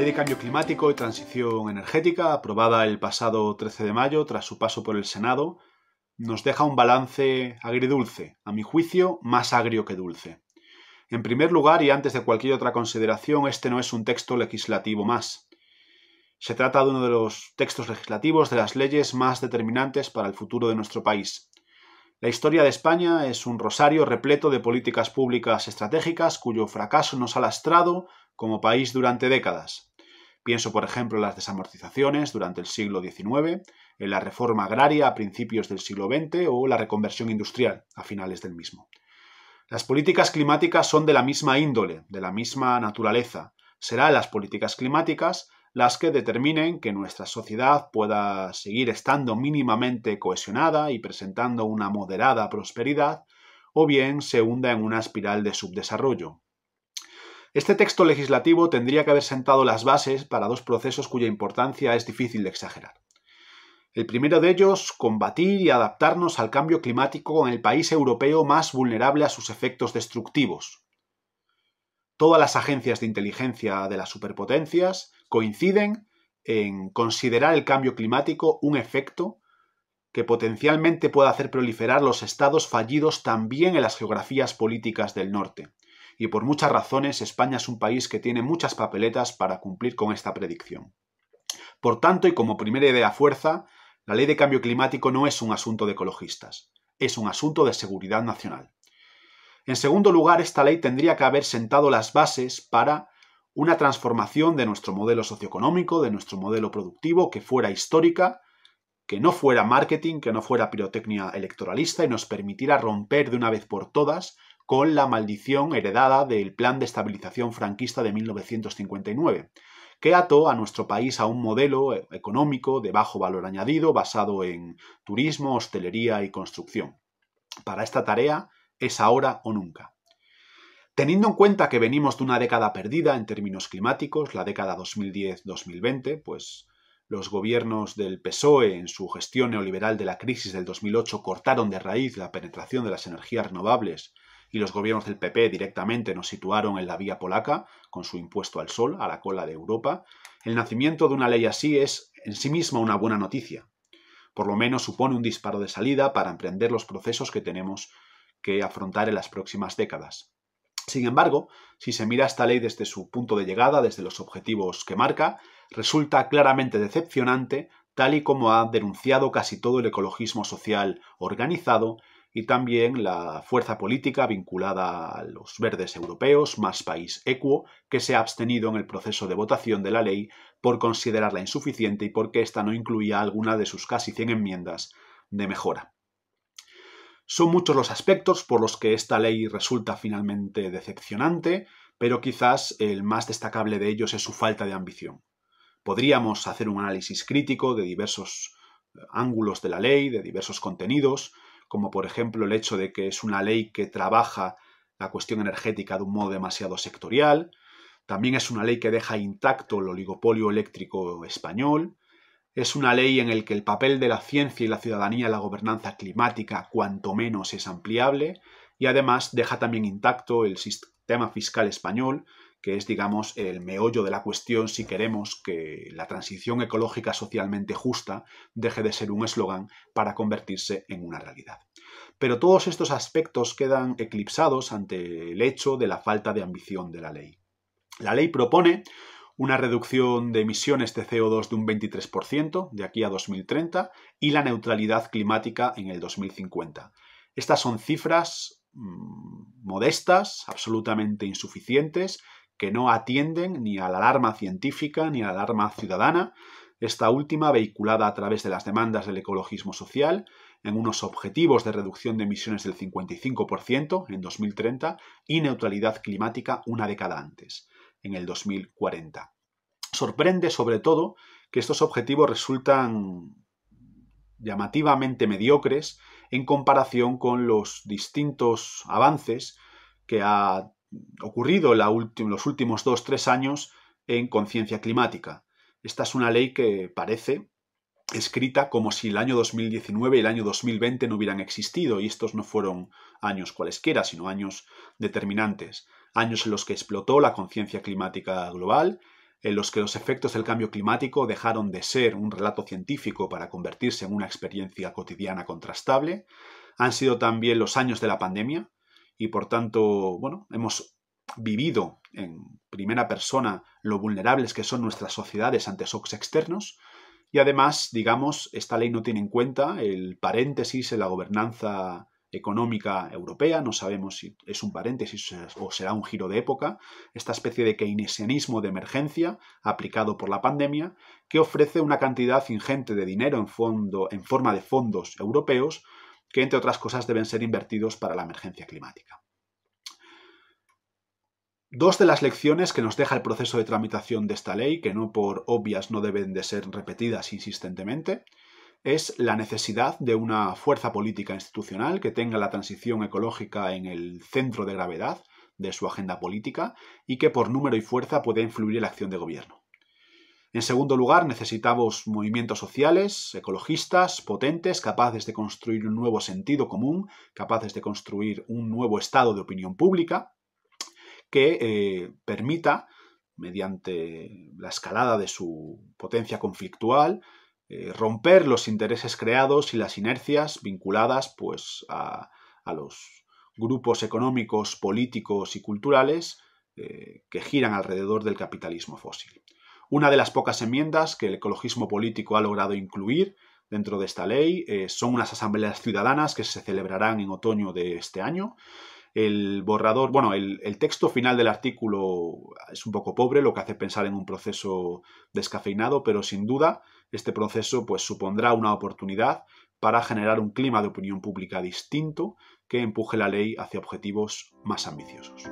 Ley de Cambio Climático y Transición Energética, aprobada el pasado 13 de mayo tras su paso por el Senado, nos deja un balance agridulce, a mi juicio, más agrio que dulce. En primer lugar, y antes de cualquier otra consideración, este no es un texto legislativo más. Se trata de uno de los textos legislativos de las leyes más determinantes para el futuro de nuestro país. La historia de España es un rosario repleto de políticas públicas estratégicas cuyo fracaso nos ha lastrado como país durante décadas. Pienso, por ejemplo, en las desamortizaciones durante el siglo XIX, en la reforma agraria a principios del siglo XX o la reconversión industrial a finales del mismo. Las políticas climáticas son de la misma índole, de la misma naturaleza. Serán las políticas climáticas las que determinen que nuestra sociedad pueda seguir estando mínimamente cohesionada y presentando una moderada prosperidad, o bien se hunda en una espiral de subdesarrollo, este texto legislativo tendría que haber sentado las bases para dos procesos cuya importancia es difícil de exagerar. El primero de ellos, combatir y adaptarnos al cambio climático en el país europeo más vulnerable a sus efectos destructivos. Todas las agencias de inteligencia de las superpotencias coinciden en considerar el cambio climático un efecto que potencialmente pueda hacer proliferar los estados fallidos también en las geografías políticas del norte y por muchas razones España es un país que tiene muchas papeletas para cumplir con esta predicción. Por tanto, y como primera idea fuerza, la ley de cambio climático no es un asunto de ecologistas, es un asunto de seguridad nacional. En segundo lugar, esta ley tendría que haber sentado las bases para una transformación de nuestro modelo socioeconómico, de nuestro modelo productivo, que fuera histórica, que no fuera marketing, que no fuera pirotecnia electoralista y nos permitiera romper de una vez por todas con la maldición heredada del Plan de Estabilización Franquista de 1959, que ató a nuestro país a un modelo eh, económico de bajo valor añadido basado en turismo, hostelería y construcción. Para esta tarea es ahora o nunca. Teniendo en cuenta que venimos de una década perdida en términos climáticos, la década 2010-2020, pues los gobiernos del PSOE en su gestión neoliberal de la crisis del 2008 cortaron de raíz la penetración de las energías renovables y los gobiernos del PP directamente nos situaron en la vía polaca, con su impuesto al sol, a la cola de Europa, el nacimiento de una ley así es en sí misma una buena noticia. Por lo menos supone un disparo de salida para emprender los procesos que tenemos que afrontar en las próximas décadas. Sin embargo, si se mira esta ley desde su punto de llegada, desde los objetivos que marca, resulta claramente decepcionante, tal y como ha denunciado casi todo el ecologismo social organizado y también la fuerza política vinculada a los verdes europeos, más país equo, que se ha abstenido en el proceso de votación de la ley por considerarla insuficiente y porque ésta no incluía alguna de sus casi 100 enmiendas de mejora. Son muchos los aspectos por los que esta ley resulta finalmente decepcionante, pero quizás el más destacable de ellos es su falta de ambición. Podríamos hacer un análisis crítico de diversos eh, ángulos de la ley, de diversos contenidos, como por ejemplo el hecho de que es una ley que trabaja la cuestión energética de un modo demasiado sectorial, también es una ley que deja intacto el oligopolio eléctrico español, es una ley en la que el papel de la ciencia y la ciudadanía en la gobernanza climática cuanto menos es ampliable y además deja también intacto el sistema fiscal español que es, digamos, el meollo de la cuestión si queremos que la transición ecológica socialmente justa deje de ser un eslogan para convertirse en una realidad. Pero todos estos aspectos quedan eclipsados ante el hecho de la falta de ambición de la ley. La ley propone una reducción de emisiones de CO2 de un 23% de aquí a 2030 y la neutralidad climática en el 2050. Estas son cifras mm, modestas, absolutamente insuficientes, que no atienden ni a la alarma científica ni a la alarma ciudadana, esta última vehiculada a través de las demandas del ecologismo social en unos objetivos de reducción de emisiones del 55% en 2030 y neutralidad climática una década antes, en el 2040. Sorprende sobre todo que estos objetivos resultan llamativamente mediocres en comparación con los distintos avances que ha ocurrido los últimos dos, tres años en conciencia climática. Esta es una ley que parece escrita como si el año 2019 y el año 2020 no hubieran existido, y estos no fueron años cualesquiera, sino años determinantes, años en los que explotó la conciencia climática global, en los que los efectos del cambio climático dejaron de ser un relato científico para convertirse en una experiencia cotidiana contrastable, han sido también los años de la pandemia, y por tanto, bueno, hemos vivido en primera persona lo vulnerables que son nuestras sociedades ante shocks externos y además, digamos, esta ley no tiene en cuenta el paréntesis en la gobernanza económica europea, no sabemos si es un paréntesis o será un giro de época, esta especie de keynesianismo de emergencia aplicado por la pandemia, que ofrece una cantidad ingente de dinero en, fondo, en forma de fondos europeos que, entre otras cosas, deben ser invertidos para la emergencia climática. Dos de las lecciones que nos deja el proceso de tramitación de esta ley, que no por obvias no deben de ser repetidas insistentemente, es la necesidad de una fuerza política institucional que tenga la transición ecológica en el centro de gravedad de su agenda política y que por número y fuerza pueda influir en la acción de gobierno. En segundo lugar, necesitamos movimientos sociales, ecologistas, potentes, capaces de construir un nuevo sentido común, capaces de construir un nuevo estado de opinión pública que eh, permita, mediante la escalada de su potencia conflictual, eh, romper los intereses creados y las inercias vinculadas pues, a, los grupos económicos, políticos y culturales eh, que giran alrededor del capitalismo fósil. Una de las pocas enmiendas que el ecologismo político ha logrado incluir dentro de esta ley eh, son unas asambleas ciudadanas que se celebrarán en otoño de este año. El borrador, bueno, el, texto final del artículo es un poco pobre, lo que hace pensar en un proceso descafeinado, pero sin duda este proceso pues, supondrá una oportunidad para generar un clima de opinión pública distinto que empuje la ley hacia objetivos más ambiciosos.